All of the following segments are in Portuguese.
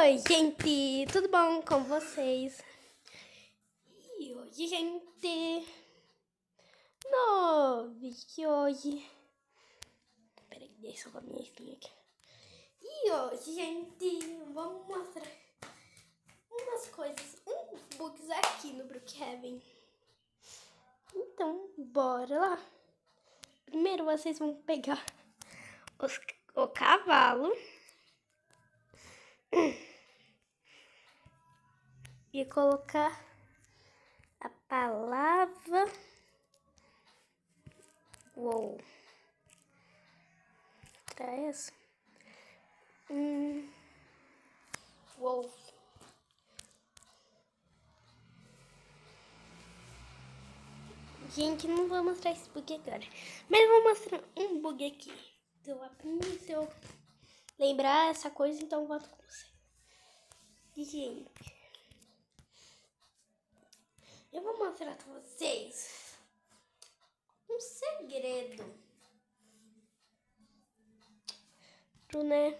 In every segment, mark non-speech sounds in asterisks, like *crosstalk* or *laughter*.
Oi, gente, tudo bom com vocês? E hoje, gente, no vídeo de hoje, peraí, deixa eu ver minha espinha aqui. E hoje, gente, vamos mostrar umas coisas, uns bugs aqui no Brookhaven. Então, bora lá. Primeiro vocês vão pegar os, o cavalo. Hum e colocar a palavra wow tá essa é hum. wow Gente, não vou mostrar esse bug agora. Mas vou mostrar um bug aqui. Se então, eu aprendi, se então, eu lembrar essa coisa, então eu volto com você. Gente. Eu vou mostrar pra vocês um segredo. Né?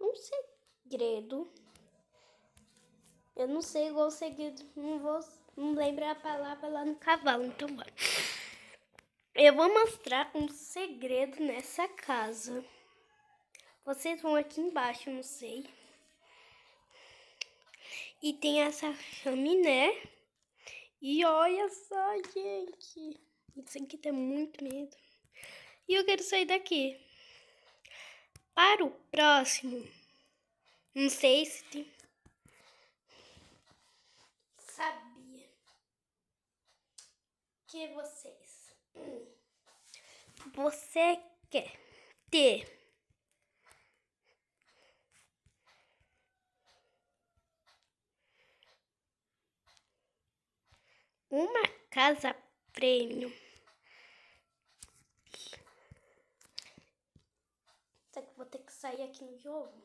Um segredo. Eu não sei igual o segredo. Não vou. Não lembro a palavra lá no cavalo, então bora. Eu vou mostrar um segredo nessa casa. Vocês vão aqui embaixo, não sei. E tem essa chaminé. E olha só, gente. Isso aqui tem muito medo. E eu quero sair daqui. Para o próximo. Não sei se tem... Sabia. Que vocês... Você quer ter... uma casa prêmio. Será que vou ter que sair aqui no jogo?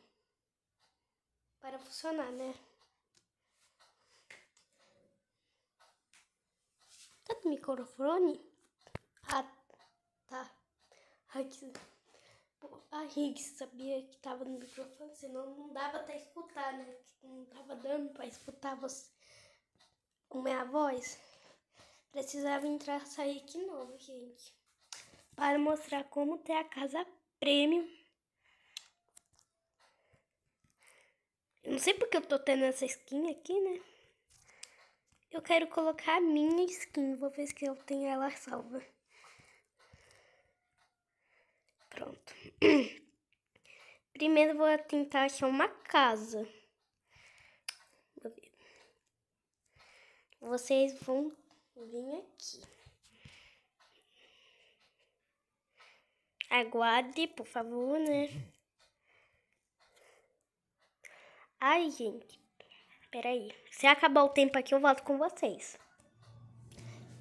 Para funcionar, né? Tá no microfone? Ah, tá. A Higgs sabia que tava no microfone, senão não dava pra escutar, né? Não tava dando pra escutar você, minha voz. Precisava entrar sair aqui novo, gente. Para mostrar como ter a casa prêmio. Eu não sei porque eu tô tendo essa skin aqui, né? Eu quero colocar a minha skin. Vou ver se eu tenho ela salva. Pronto. *clears throat* Primeiro vou tentar achar uma casa. Vocês vão Vim aqui. Aguarde, por favor, né? Ai, gente. Peraí. Se acabar o tempo aqui, eu volto com vocês.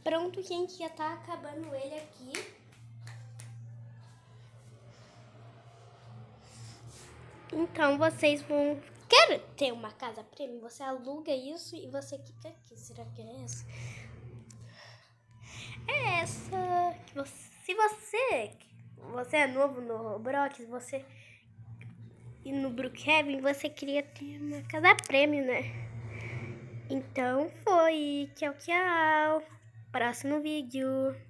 Pronto, gente. Já tá acabando ele aqui. Então, vocês vão... quero ter uma casa premium? Você aluga isso e você fica aqui. Será que é essa? é essa. Que se você, você é novo no Roblox, você e no Brookhaven, você queria ter uma casa prêmio, né? Então foi. Tchau, tchau. Próximo vídeo.